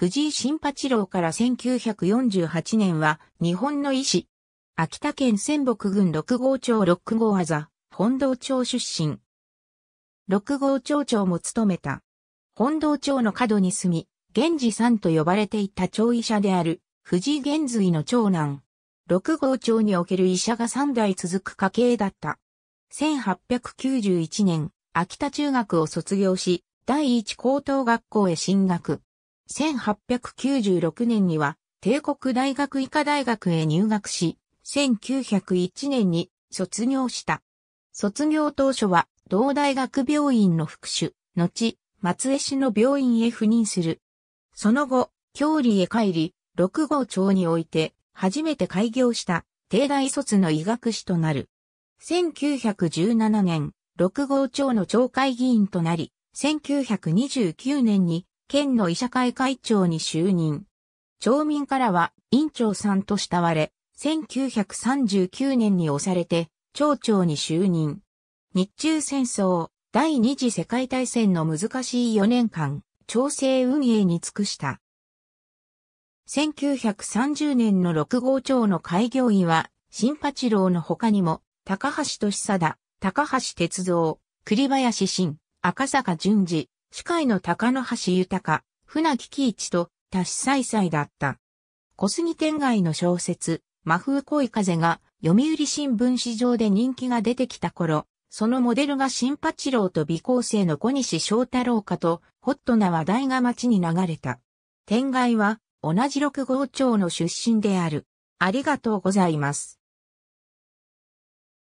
藤井新八郎から1948年は日本の医師。秋田県仙北郡六号町六号あざ、本堂町出身。六号町長も務めた。本堂町の角に住み、源氏さんと呼ばれていた町医者である、藤井源髄の長男。六号町における医者が三代続く家系だった。1891年、秋田中学を卒業し、第一高等学校へ進学。1896年には帝国大学医科大学へ入学し、1901年に卒業した。卒業当初は同大学病院の副手、後、松江市の病院へ赴任する。その後、郷里へ帰り、六号町において、初めて開業した帝大卒の医学士となる。1917年、六号町の町会議員となり、1929年に県の医者会会長に就任。町民からは院長さんと慕われ、1939年に押されて町長に就任。日中戦争、第二次世界大戦の難しい4年間、調整運営に尽くした。1930年の6号町の開業医は、新八郎の他にも、高橋俊貞、高橋哲三、栗林新、赤坂淳二、司会の高野橋豊、船木喜一と多子彩々だった。小杉天外の小説、真風恋風が読売新聞史上で人気が出てきた頃、そのモデルが新八郎と美高生の小西翔太郎かと、ホットな話題が街に流れた。天外は、同じ六号町の出身である。ありがとうございます。